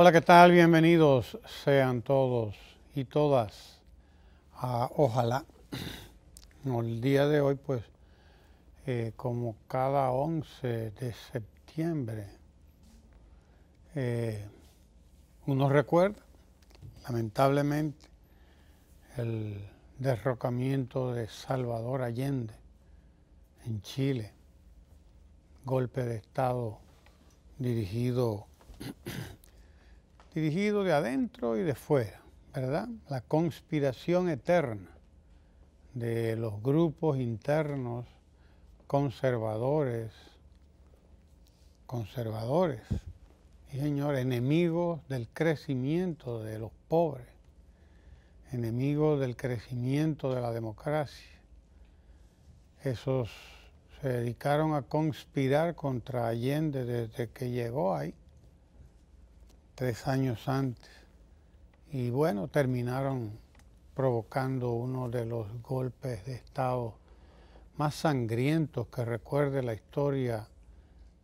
Hola, ¿qué tal? Bienvenidos sean todos y todas a Ojalá. El día de hoy, pues, eh, como cada 11 de septiembre, eh, uno recuerda, lamentablemente, el derrocamiento de Salvador Allende en Chile, golpe de Estado dirigido dirigido de adentro y de fuera, ¿verdad? La conspiración eterna de los grupos internos conservadores, conservadores, y señor, enemigos del crecimiento de los pobres, enemigos del crecimiento de la democracia. Esos se dedicaron a conspirar contra Allende desde que llegó ahí tres años antes. Y bueno, terminaron provocando uno de los golpes de Estado más sangrientos que recuerde la historia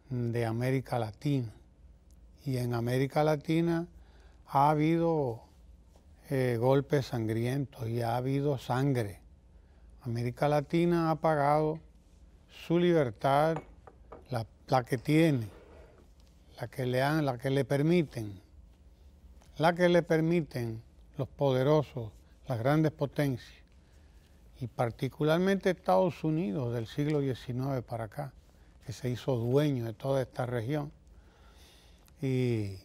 de América Latina. Y en América Latina ha habido eh, golpes sangrientos y ha habido sangre. América Latina ha pagado su libertad, la, que tiene, la que, le han, la que le permiten, la que le permiten los poderosos, las grandes potencias, y particularmente Estados Unidos del siglo XIX para acá, que se hizo dueño de toda esta región. Y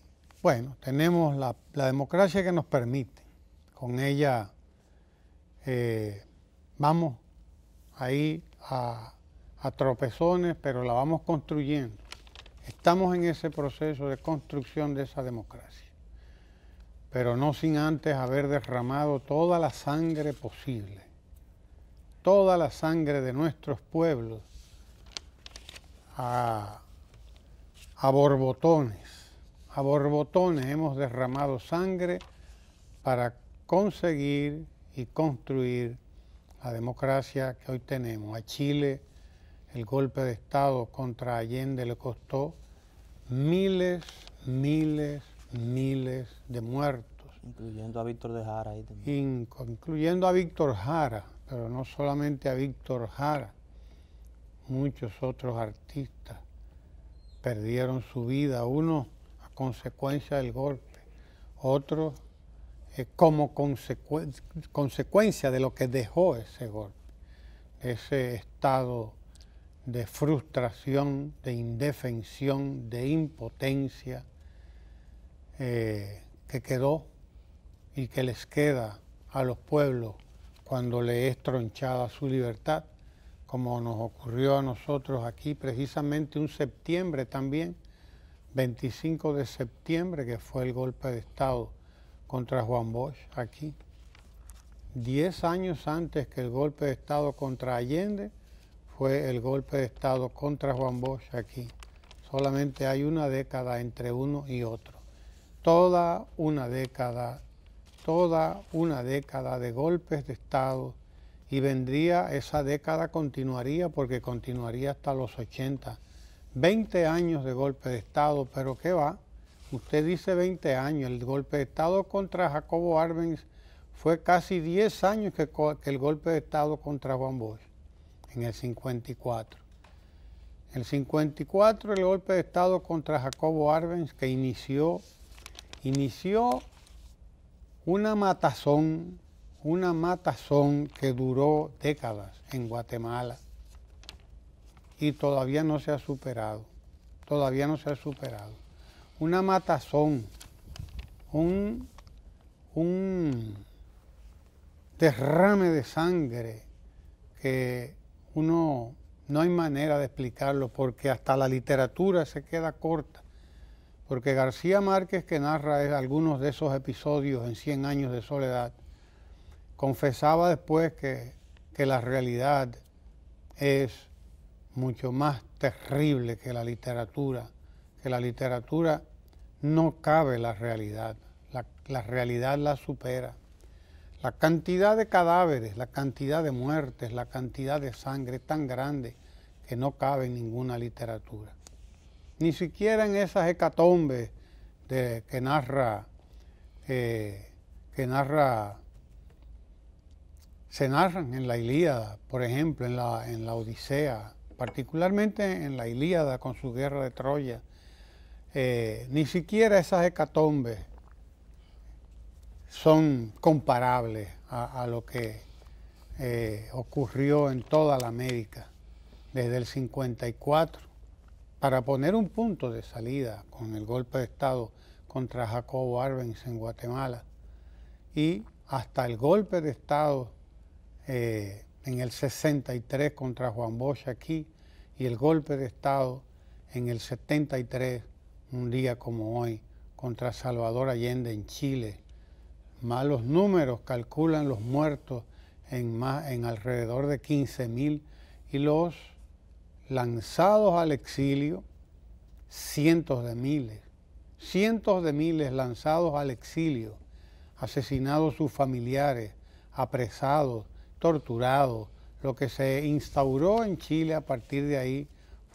bueno, tenemos la, democracia que nos permite, con ella eh, vamos ahí a, a tropezones, pero la vamos construyendo. Estamos en ese proceso de construcción de esa democracia pero no sin antes haber derramado toda la sangre posible, toda la sangre de nuestros pueblos a, borbotones. A borbotones hemos derramado sangre para conseguir y construir la democracia que hoy tenemos. A Chile el golpe de Estado contra Allende le costó miles, miles, miles de muertos. Incluyendo a Víctor de Jara incluyendo a Víctor Jara, pero no solamente a Víctor Jara, muchos otros artistas perdieron su vida, uno a consecuencia del golpe, otro eh, como consecuencia de lo que dejó ese golpe, ese estado de frustración, de indefensión, de impotencia, eh, que quedó y que les queda a los pueblos cuando le es tronchada su libertad, como nos ocurrió a nosotros aquí precisamente un septiembre también, 25 de septiembre, que fue el golpe de Estado contra Juan Bosch aquí. Diez años antes que el golpe de Estado contra Allende, fue el golpe de Estado contra Juan Bosch aquí. Solamente hay una década entre uno y otro toda una década, toda una década de golpes de Estado y vendría, esa década continuaría porque continuaría hasta los 80. 20 años de golpe de Estado, pero ¿qué va? Usted dice 20 años, el golpe de Estado contra Jacobo Arbenz fue casi 10 años que, el golpe de Estado contra Juan Bosch, en el 54. En el 54 el golpe de Estado contra Jacobo Arbenz, que inició inició una matazón, una matazón que duró décadas en Guatemala y todavía no se ha superado, todavía no se ha superado. Una matazón, un, un derrame de sangre que uno no hay manera de explicarlo porque hasta la literatura se queda corta porque García Márquez, que narra algunos de esos episodios en 100 años de soledad, confesaba después que, la realidad es mucho más terrible que la literatura, que la literatura no cabe la realidad, la, la, realidad la supera. La cantidad de cadáveres, la cantidad de muertes, la cantidad de sangre es tan grande que no cabe en ninguna literatura ni siquiera en esas hecatombes de, que narra, eh, que narra, se narran en la Ilíada, por ejemplo, en la, en la Odisea, particularmente en la Ilíada con su guerra de Troya, eh, ni siquiera esas hecatombes son comparables a, lo que eh, ocurrió en toda la América desde el 54 para poner un punto de salida con el golpe de Estado contra Jacobo Arbenz en Guatemala y hasta el golpe de Estado eh, en el 63 contra Juan Bosch aquí y el golpe de Estado en el 73, un día como hoy, contra Salvador Allende en Chile. Malos números calculan los muertos en, más, en alrededor de 15.000 y los lanzados al exilio, cientos de miles, cientos de miles lanzados al exilio, asesinados sus familiares, apresados, torturados. Lo que se instauró en Chile a partir de ahí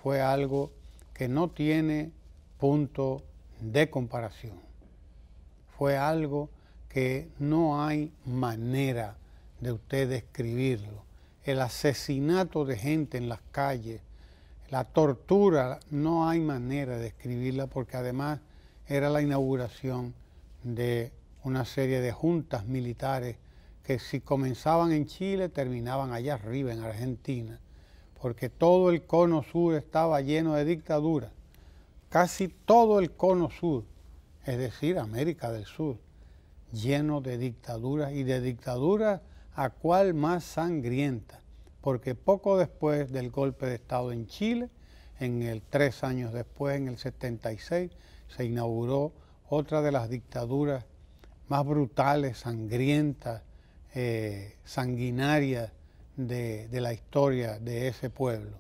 fue algo que no tiene punto de comparación. Fue algo que no hay manera de usted describirlo. El asesinato de gente en las calles, la tortura no hay manera de escribirla porque además era la inauguración de una serie de juntas militares que si comenzaban en Chile terminaban allá arriba en Argentina, porque todo el cono sur estaba lleno de dictaduras, casi todo el cono sur, es decir, América del Sur, lleno de dictaduras y de dictaduras a cual más sangrienta porque poco después del golpe de Estado en Chile, en el tres años después, en el 76, se inauguró otra de las dictaduras más brutales, sangrientas, eh, sanguinarias de, la historia de ese pueblo.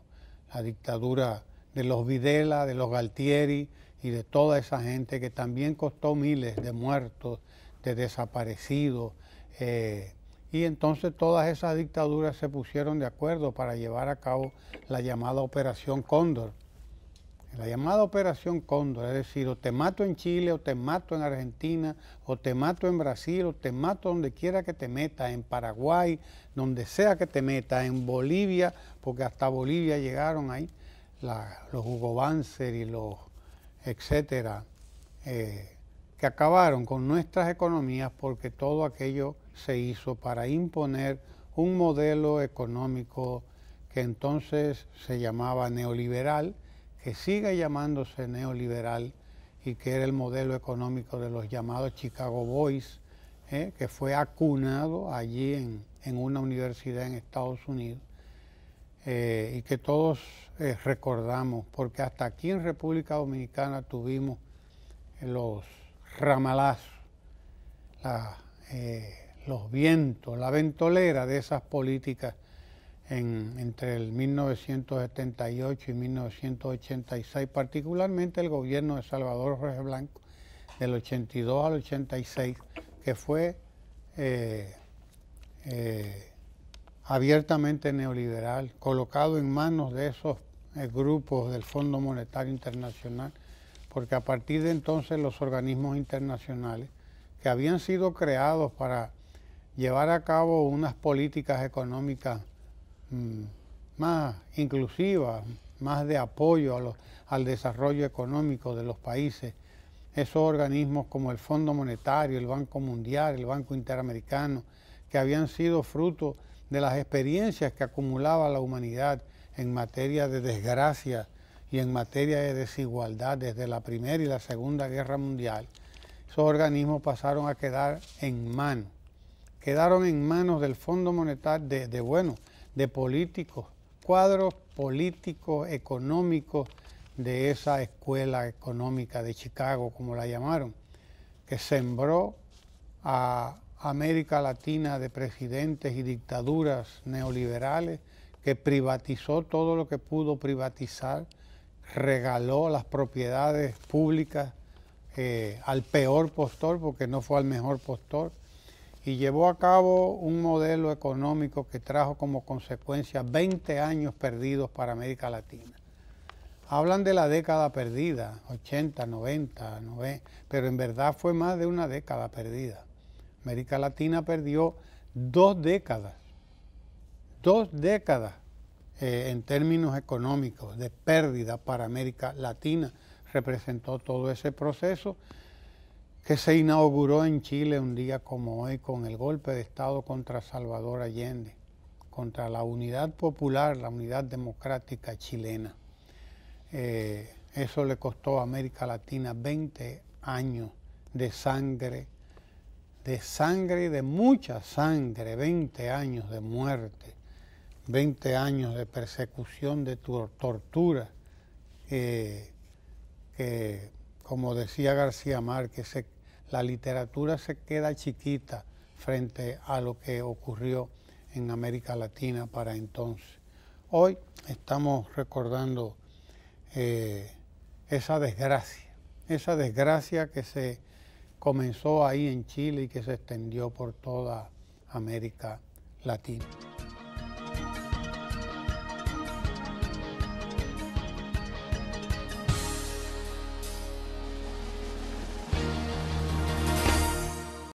La dictadura de los Videla, de los Galtieri y de toda esa gente que también costó miles de muertos, de desaparecidos, eh, y entonces todas esas dictaduras se pusieron de acuerdo para llevar a cabo la llamada Operación Cóndor. La llamada Operación Cóndor, es decir, o te mato en Chile, o te mato en Argentina, o te mato en Brasil, o te mato donde quiera que te meta, en Paraguay, donde sea que te meta, en Bolivia, porque hasta Bolivia llegaron ahí los Hugo Banzer y los etcétera, eh, que acabaron con nuestras economías porque todo aquello se hizo para imponer un modelo económico que entonces se llamaba neoliberal, que sigue llamándose neoliberal y que era el modelo económico de los llamados Chicago Boys, ¿eh? que fue acunado allí en, una universidad en Estados Unidos eh, y que todos eh, recordamos, porque hasta aquí en República Dominicana tuvimos los ramalazos, la, los vientos, la ventolera de esas políticas entre el 1978 y 1986, particularmente el gobierno de Salvador Jorge Blanco, del 82 al 86, que fue eh, eh, abiertamente neoliberal, colocado en manos de esos eh, grupos del Fondo Monetario Internacional, porque a partir de entonces los organismos internacionales que habían sido creados para llevar a cabo unas políticas económicas mm, más inclusivas, más de apoyo al desarrollo económico de los países. Esos organismos como el Fondo Monetario, el Banco Mundial, el Banco Interamericano, que habían sido fruto de las experiencias que acumulaba la humanidad en materia de desgracia y en materia de desigualdad desde la Primera y la Segunda Guerra Mundial, esos organismos pasaron a quedar en manos quedaron en manos del Fondo Monetario, de, bueno, de políticos, cuadros políticos, económicos de esa escuela económica de Chicago, como la llamaron, que sembró a América Latina de presidentes y dictaduras neoliberales, que privatizó todo lo que pudo privatizar, regaló las propiedades públicas eh, al peor postor, porque no fue al mejor postor, y llevó a cabo un modelo económico que trajo como consecuencia 20 años perdidos para América Latina. Hablan de la década perdida, 80, 90, 90, pero en verdad fue más de una década perdida. América Latina perdió dos décadas, dos décadas eh, en términos económicos de pérdida para América Latina. Representó todo ese proceso que se inauguró en Chile un día como hoy con el golpe de Estado contra Salvador Allende, contra la unidad popular, la unidad democrática chilena. Eh, eso le costó a América Latina 20 años de sangre, de sangre, de mucha sangre, 20 años de muerte, 20 años de persecución, de tortura, eh, que, como decía García Márquez, la literatura se queda chiquita frente a lo que ocurrió en América Latina para entonces. Hoy estamos recordando eh, esa desgracia, esa desgracia que se comenzó ahí en Chile y que se extendió por toda América Latina.